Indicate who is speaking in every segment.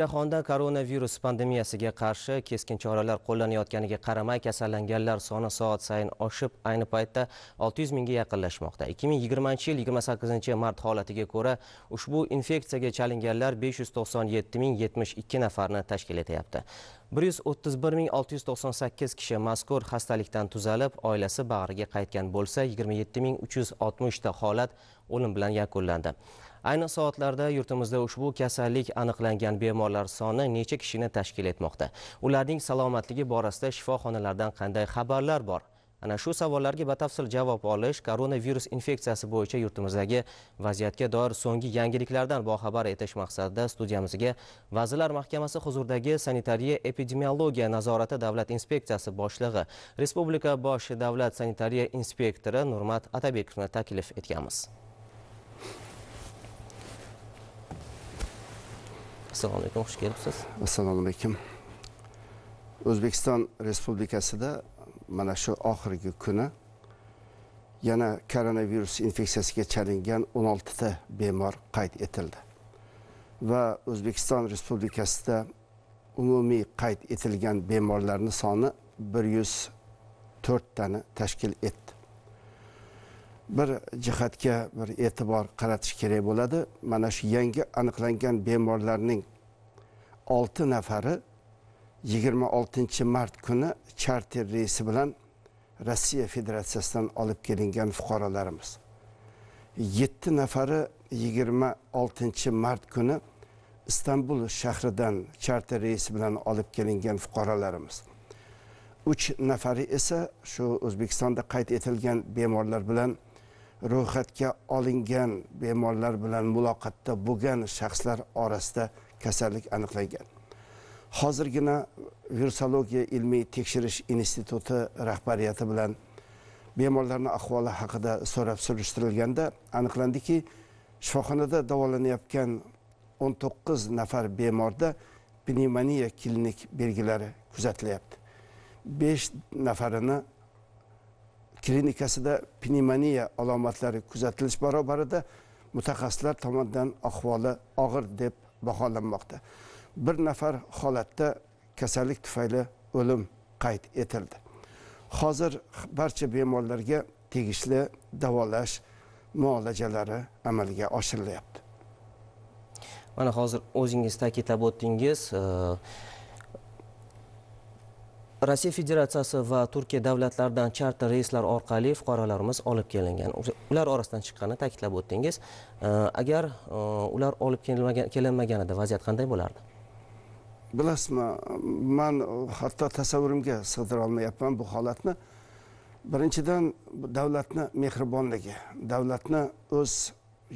Speaker 1: Jahonda koronavirus pandemiyasiga qarshi keskin choralar qo'llanayotganiga qaramay kasallanganlar soni soat sayin oshib, ayni paytda 600 mingga yaqinlashmoqda. 2020 yil 28 mart holatiga ko'ra ushbu infeksiyaga chalinganlar 597.072 nafarni tashkil etyapti. 131698 kishi mazkur xastalikdan tuzalib, oilasi bag'riga qaytgan bo'lsa, 27360 ta holat o'lim bilan yakunlandi. Ayni soatlarda yurtimizda ushbu kasallik aniqlangan bemorlar soni necha kishini tashkil etmoqda? Ularning salomatligi borasida shifoxonalardan qanday xabarlar bor? Ana shu savollarga batafsil javob olish koronavirus infeksiyasi bo'yicha yurtimizdagi vaziyatga doir so'nggi yangiliklardan boxabar etish maqsadida studiyamizga Vazirlar Mahkamasi huzuridagi sanitariya epidemiologiya nazorati davlat inspeksiyasi boshlig'i, Respublika bosh davlat sanitariya inspektori Nurmat Atabekovni taklif etganmiz. assalomu alaykum
Speaker 2: xush kelibsiz assalomu alaykum o'zbekiston respublikasida mana shu oxirgi kuni yana koronavirus infeksiyasiga chalingan 16 ta bemor qayd etildi va o'zbekiston respublikasida umumiy qayd etilgan bemorlarni soni 104 tani tashkil etdi bir jihatga bir e'tibor qaratish kerak bo'ladi mana shu yangi aniqlangan bemorlarning olti nafari yigirma oltinchi mart kuni charter reysi bilan rossiya federatsiyasidan olib kelingan fuqarolarimiz yetti nafari yigirma oltinchi mart kuni istanbul shahridan charter reysi bilan olib kelingan fuqarolarimiz uch nafari esa shu o'zbekistonda qayd etilgan bemorlar bilan ro'yxatga olingan bemorlar bilan muloqotda bo'lgan shaxslar orasida kasallik aniqlangan hozirgina virusologiya ilmiy tekshirish instituti rahbariyati bilan bemorlarni ahvoli haqida so'rab surishtirilganda aniqlandiki shifoxonada davolanayotgan 19 nafar bemorda pnevmoniya klinik belgilari kuzatilyapti 5 nafarini klinikasida pnevmoniya alomatlari kuzatilish barobarida mutaxassislar tomonidan ahvoli og'ir deb baholanmoqda bir nafar holatda kasallik tufayli o'lim qayd etildi hozir barcha bemorlarga tegishli davolash muolajalari
Speaker 1: amalga oshirilyapti mana hozir o'zingiz ta'kidlab o'tdingiz e, rossiya federatsiyasi va turkiya davlatlaridan charter reyslar orqali fuqarolarimiz olib kelingan ular orasidan chiqqanini ta'kidlab o'tdingiz agar e, ular olib kelinmaganida vaziyat qanday bo'lardi
Speaker 2: bilasizmi man hatto tasavvurimga sig'dirolmayapman bu holatni birinchidan davlatni mehribonligi davlatni o'z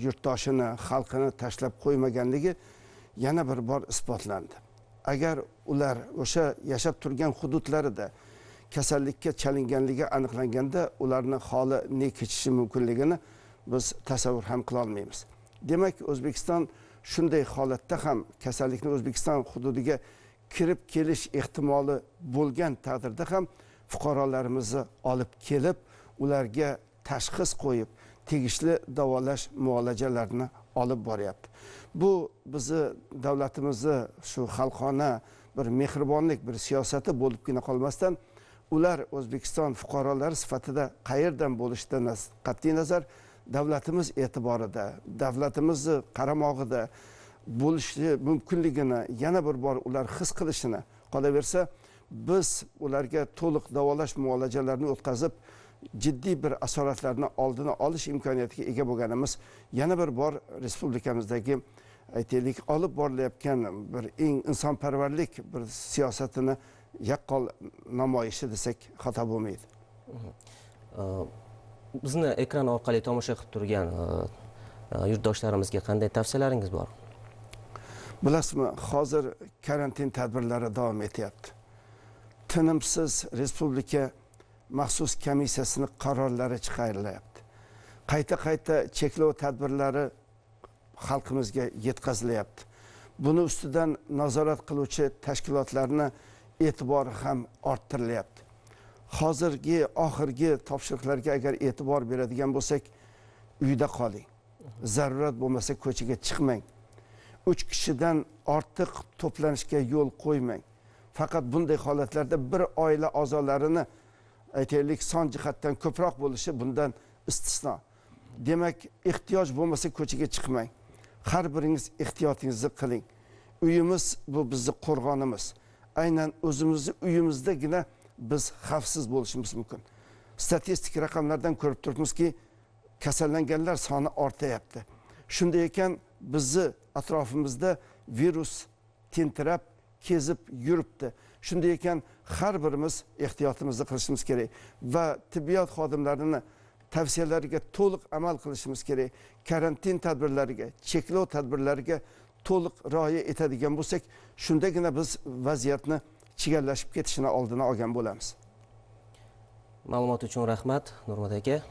Speaker 2: yurtdoshini xalqini tashlab qo'ymaganligi yana bir bor isbotlandi agar ular o'sha yashab turgan hududlarida kasallikka chalinganligi aniqlanganda ularni holi ne kechishi mumkinligini biz tasavvur ham qilolmaymiz demak o'zbekiston shunday holatda ham kasallikni o'zbekiston hududiga kirib kelish ehtimoli bo'lgan taqdirda ham fuqarolarimizni olib kelib ularga tashxis qo'yib tegishli davolash muolajalarini olib boryapti bu bizni davlatimizni shu xalqona bir mehribonlik bir siyosati bo'libgina qolmasdan ular o'zbekiston fuqarolari sifatida qayerdan bo'lishidan qat'iy nazar davlatimiz e'tiborida davlatimizni qaramog'ida bo'lishi mumkinligini yana bir bor ular his qilishini qolaversa biz ularga to'liq davolash muolajalarini o'tkazib jiddiy bir asoratlarni oldini olish imkoniyatiga ega bo'lganimiz yana bir bor respublikamizdagi aytaylik olib borilayotgan bir eng insonparvarlik bir siyosatini yaqqol namoyishi desak xato
Speaker 1: bo'lmaydi bizni ekran orqali tomosha qilib turgan e, e, yurtdoshlarimizga qanday tavsiyalaringiz bor
Speaker 2: bilasizmi hozir karantin tadbirlari davom etyapti tinimsiz respublika maxsus komissiyasini qarorlari chiqarilyapti qayta qayta cheklov tadbirlari xalqimizga yetkazilyapti buni ustidan nazorat qiluvchi tashkilotlarni e'tibori ham orttirilyapti hozirgi oxirgi topshiriqlarga agar e'tibor beradigan bo'lsak uyda qoling zarurat bo'lmasa ko'chaga chiqmang uch kishidan ortiq to'planishga yo'l qo'ymang faqat bunday holatlarda bir oila a'zolarini aytaylik son jihatdan ko'proq bo'lishi bundan istisno demak ehtiyoj bo'lmasa ko'chaga chiqmang har biringiz ehtiyotingizni qiling uyimiz bu bizni qo'rg'onimiz aynan o'zimizni uyimizdagina biz xavfsiz bo'lishimiz mumkin statistik raqamlardan ko'rib turibmizki kasallanganlar soni ortayapti shunday ekan bizni atrofimizda virus tentirab kezib yuribdi shunday ekan har birimiz ehtiyotimizni qilishimiz kerak va tibbiyot xodimlarini tavsiyalariga to'liq amal qilishimiz kerak karantin tadbirlariga cheklov tadbirlariga to'liq rioya etadigan bo'lsak shundagina biz vaziyatni chigallashib ketishini oldini olgan bo'lamiz ma'lumot uchun rahmat nurmat aka